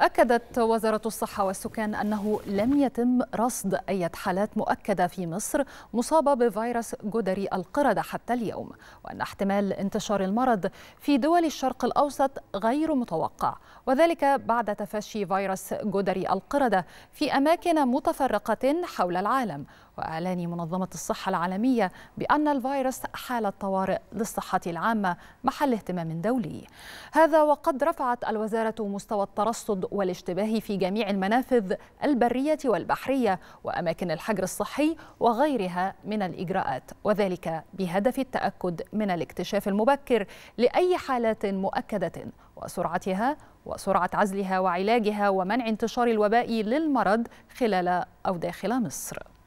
أكدت وزارة الصحة والسكان أنه لم يتم رصد أي حالات مؤكدة في مصر مصابة بفيروس جدري القردة حتى اليوم وأن احتمال انتشار المرض في دول الشرق الأوسط غير متوقع وذلك بعد تفشي فيروس جدري القردة في أماكن متفرقة حول العالم وإعلان منظمة الصحة العالمية بأن الفيروس حالة طوارئ للصحة العامة محل اهتمام دولي هذا وقد رفعت الوزارة مستوى الترصد والاشتباه في جميع المنافذ البرية والبحرية وأماكن الحجر الصحي وغيرها من الإجراءات وذلك بهدف التأكد من الاكتشاف المبكر لأي حالات مؤكدة وسرعتها وسرعة عزلها وعلاجها ومنع انتشار الوباء للمرض خلال أو داخل مصر